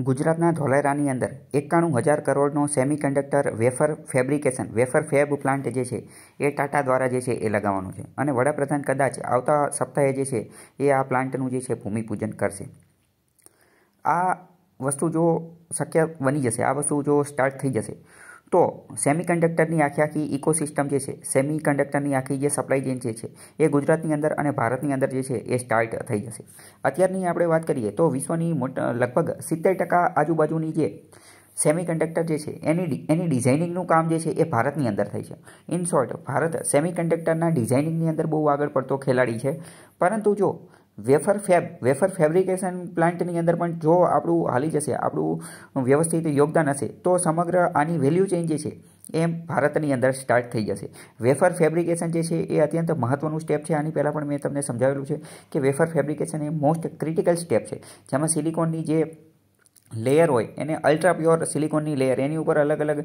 ગુજરાતના ધોલેરાની અંદર એકાણું હજાર કરોડનો semiconductor wafer fabrication wafer fab plant જે છે એ ટાટા દ્વારા જે છે એ લગાવવાનું છે અને વડાપ્રધાન કદાચ આવતા સપ્તાહે જે છે એ આ પ્લાન્ટનું જે છે ભૂમિપૂજન કરશે આ વસ્તુ જો શક્ય બની જશે આ વસ્તુ જો સ્ટાર્ટ થઈ જશે તો સેમિકન્ડક્ટરની આખી આખી ઇકોસિસ્ટમ જે છે સેમિકન્ડક્ટરની આખી જે સપ્લાય ચેન જે છે એ ગુજરાતની અંદર અને ભારતની અંદર જે છે એ સ્ટાર્ટ થઈ જશે અત્યારની આપણે વાત કરીએ તો વિશ્વની લગભગ સિત્તેર ટકા આજુબાજુની જે સેમિકન્ડક્ટર જે છે એની એની ડિઝાઇનિંગનું કામ જે છે એ ભારતની અંદર થઈ છે ઇન શોર્ટ ભારત સેમિકન્ડક્ટરના ડિઝાઇનિંગની અંદર બહુ આગળ પડતો ખેલાડી છે પરંતુ જો વેફર ફેબ વેફર ફેબ્રિકેશન પ્લાન્ટની અંદર પણ જો આપણું હાલી જશે આપણું વ્યવસ્થિત યોગદાન હશે તો સમગ્ર આની વેલ્યુ ચેન્જ જે છે એમ ભારતની અંદર સ્ટાર્ટ થઈ જશે વેફર ફેબ્રિકેશન જે છે એ અત્યંત મહત્ત્વનું સ્ટેપ છે આની પહેલાં પણ મેં તમને સમજાવેલું છે કે વેફર ફેબ્રિકેશન એ મોસ્ટ ક્રિટિકલ સ્ટેપ છે જેમાં સિલિકોનની જે લેયર હોય એને અલ્ટ્રા પ્યોર સિલિકોનની લેયર એની ઉપર અલગ અલગ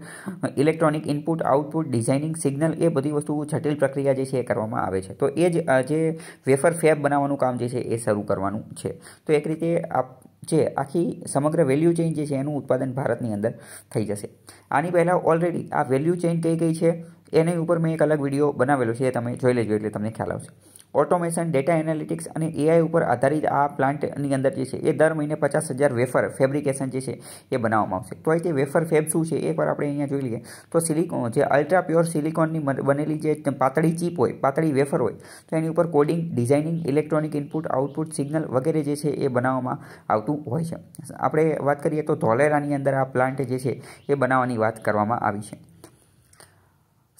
electronic input output designing signal એ બધી વસ્તુ જટિલ પ્રક્રિયા જે છે એ કરવામાં આવે છે તો એ જ જે વેફર ફેબ બનાવવાનું કામ જે છે એ શરૂ કરવાનું છે તો એક રીતે આપ જે આખી સમગ્ર વેલ્યુ ચેઇન જે છે એનું ઉત્પાદન ભારતની અંદર થઈ જશે આની પહેલાં ઓલરેડી આ વેલ્યુ ચેઇન કઈ કઈ છે એની ઉપર મેં એક અલગ વિડીયો બનાવેલો છે એ તમે જોઈ લેજો એટલે તમને ખ્યાલ આવશે ઓટોમેશન ડેટા એનાલિટિક્સ અને એઆઈ ઉપર આધારિત આ પ્લાન્ટની અંદર જે છે એ દર મહિને પચાસ હજાર વેફર ફેબ્રિકેશન જે છે એ બનાવવામાં આવશે તો તે વેફર ફેબ શું છે એ એકવાર આપણે અહીંયા જોઈ લઈએ તો સિલિકોન જે અલ્ટ્રા પ્યોર સિલિકોનની બનેલી જે પાતળી ચીપ હોય પાતળી વેફર હોય તો એની ઉપર coding designing electronic input output signal વગેરે જે છે એ બનાવવામાં આવતું હોય છે આપણે વાત કરીએ તો ધોલેરાની અંદર આ પ્લાન્ટ જે છે એ બનાવવાની વાત કરવામાં આવી છે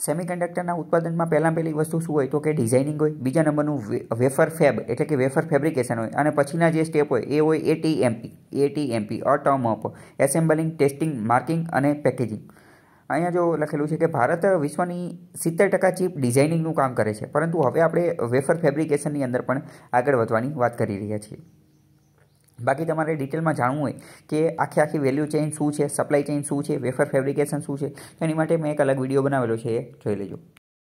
સેમિકન્ડક્ટરના ઉત્પાદનમાં પહેલાં પહેલી વસ્તુ શું હોય તો કે ડિઝાઇનિંગ હોય બીજા નંબરનું વેફર ફેબ એટલે કે વેફર ફેબ્રિકેશન હોય અને પછીના જે સ્ટેપ હોય એ હોય MP ATMP MP a term of assembling testing marking અને પેકેજિંગ અહીંયા જો લખેલું છે કે ભારત વિશ્વની સિત્તેર ટકા ચીપ ડિઝાઇનિંગનું કામ કરે છે પરંતુ હવે આપણે વેફર ફેબ્રિકેશનની અંદર પણ આગળ વધવાની વાત કરી રહ્યા છીએ બાકી તમારે ડિટેલમાં જાણવું હોય કે આખી આખી વેલ્યુ ચેઇન શું છે સપ્લાય ચેઇન શું છે વેફર ફેબ્રિકેશન શું છે એની માટે મેં એક અલગ વિડીયો બનાવેલો છે એ જોઈ લેજો